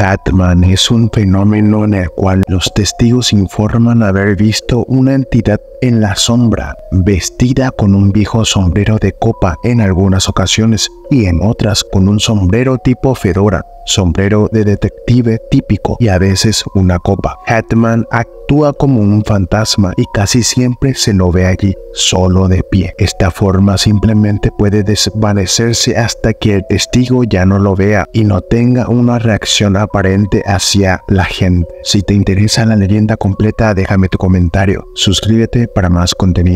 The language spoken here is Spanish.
Batman es un fenómeno en el cual los testigos informan haber visto una entidad en la sombra, vestida con un viejo sombrero de copa en algunas ocasiones, y en otras con un sombrero tipo fedora, sombrero de detective típico y a veces una copa. Hatman actúa como un fantasma y casi siempre se lo ve allí, solo de pie. Esta forma simplemente puede desvanecerse hasta que el testigo ya no lo vea y no tenga una reacción aparente hacia la gente. Si te interesa la leyenda completa, déjame tu comentario. Suscríbete para más contenido.